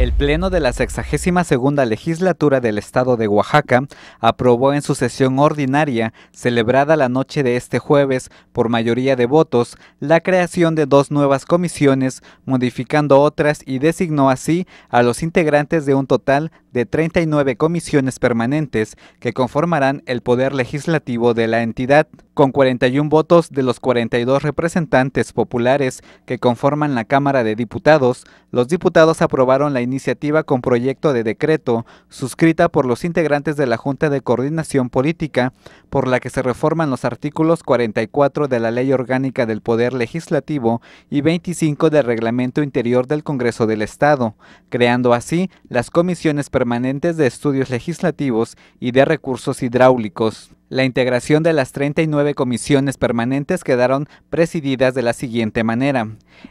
El Pleno de la 62 Legislatura del Estado de Oaxaca aprobó en su sesión ordinaria, celebrada la noche de este jueves por mayoría de votos, la creación de dos nuevas comisiones, modificando otras y designó así a los integrantes de un total de 39 comisiones permanentes que conformarán el poder legislativo de la entidad, con 41 votos de los 42 representantes populares que conforman la Cámara de Diputados, los diputados aprobaron la iniciativa con proyecto de decreto suscrita por los integrantes de la Junta de Coordinación Política, por la que se reforman los artículos 44 de la Ley Orgánica del Poder Legislativo y 25 del Reglamento Interior del Congreso del Estado, creando así las comisiones permanentes permanentes de estudios legislativos y de recursos hidráulicos. La integración de las 39 comisiones permanentes quedaron presididas de la siguiente manera.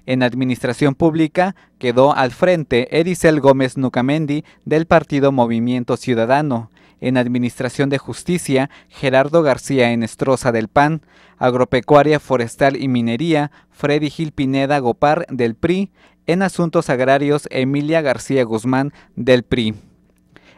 En Administración Pública quedó al frente Edisel Gómez Nucamendi del Partido Movimiento Ciudadano. En Administración de Justicia, Gerardo García Enestroza del PAN. Agropecuaria, Forestal y Minería, Freddy Gil Pineda Gopar del PRI. En Asuntos Agrarios, Emilia García Guzmán del PRI.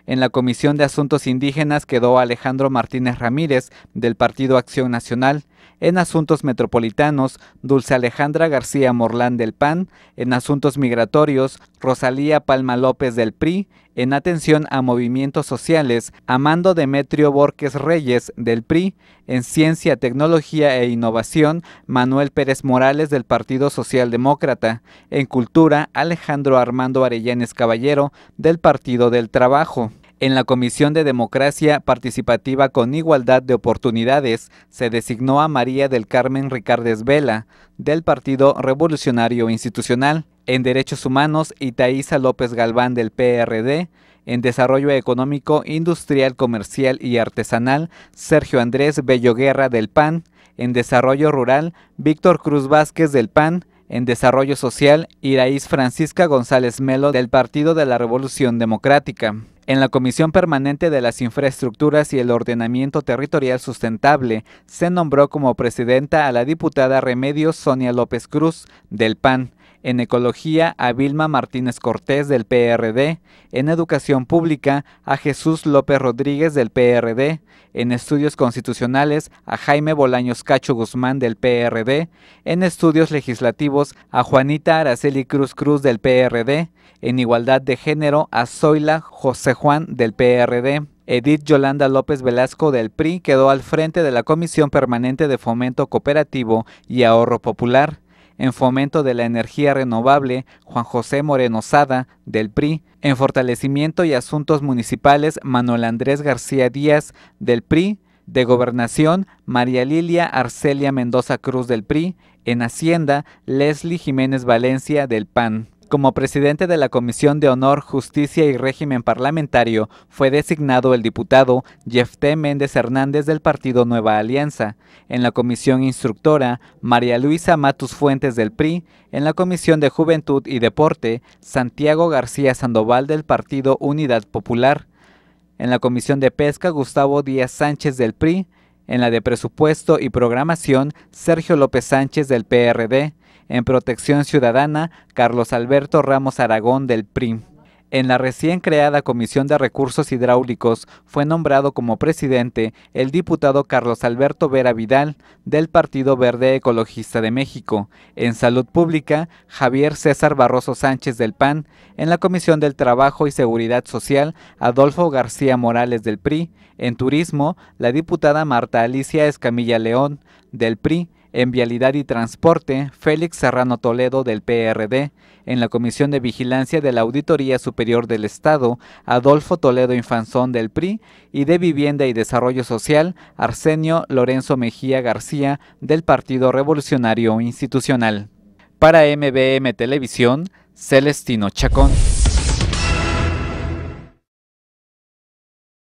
En la Comisión de Asuntos Indígenas quedó Alejandro Martínez Ramírez, del Partido Acción Nacional, en asuntos metropolitanos, Dulce Alejandra García Morlán del PAN. En asuntos migratorios, Rosalía Palma López del PRI. En atención a movimientos sociales, Amando Demetrio Borges Reyes del PRI. En ciencia, tecnología e innovación, Manuel Pérez Morales del Partido Socialdemócrata. En cultura, Alejandro Armando Arellanes Caballero del Partido del Trabajo. En la Comisión de Democracia Participativa con Igualdad de Oportunidades se designó a María del Carmen Ricardes Vela, del Partido Revolucionario Institucional, en Derechos Humanos Itaiza López Galván del PRD, en Desarrollo Económico, Industrial, Comercial y Artesanal Sergio Andrés Belloguerra del PAN, en Desarrollo Rural Víctor Cruz Vázquez del PAN, en Desarrollo Social Iraíz Francisca González Melo del Partido de la Revolución Democrática. En la Comisión Permanente de las Infraestructuras y el Ordenamiento Territorial Sustentable se nombró como presidenta a la diputada Remedios Sonia López Cruz del PAN en Ecología a Vilma Martínez Cortés del PRD, en Educación Pública a Jesús López Rodríguez del PRD, en Estudios Constitucionales a Jaime Bolaños Cacho Guzmán del PRD, en Estudios Legislativos a Juanita Araceli Cruz Cruz del PRD, en Igualdad de Género a Zoila José Juan del PRD. Edith Yolanda López Velasco del PRI quedó al frente de la Comisión Permanente de Fomento Cooperativo y Ahorro Popular en fomento de la energía renovable, Juan José Moreno Sada, del PRI, en fortalecimiento y asuntos municipales, Manuel Andrés García Díaz, del PRI, de Gobernación, María Lilia Arcelia Mendoza Cruz del PRI, en Hacienda, Leslie Jiménez Valencia del PAN. Como presidente de la Comisión de Honor, Justicia y Régimen Parlamentario, fue designado el diputado Jefté Méndez Hernández del partido Nueva Alianza, en la Comisión Instructora, María Luisa Matus Fuentes del PRI, en la Comisión de Juventud y Deporte, Santiago García Sandoval del partido Unidad Popular, en la Comisión de Pesca, Gustavo Díaz Sánchez del PRI, en la de Presupuesto y Programación, Sergio López Sánchez del PRD, en Protección Ciudadana, Carlos Alberto Ramos Aragón del PRI. En la recién creada Comisión de Recursos Hidráulicos fue nombrado como presidente el diputado Carlos Alberto Vera Vidal del Partido Verde Ecologista de México. En Salud Pública, Javier César Barroso Sánchez del PAN. En la Comisión del Trabajo y Seguridad Social, Adolfo García Morales del PRI. En Turismo, la diputada Marta Alicia Escamilla León del PRI. En Vialidad y Transporte, Félix Serrano Toledo del PRD, en la Comisión de Vigilancia de la Auditoría Superior del Estado, Adolfo Toledo Infanzón del PRI, y de Vivienda y Desarrollo Social, Arsenio Lorenzo Mejía García del Partido Revolucionario Institucional. Para MBM Televisión, Celestino Chacón.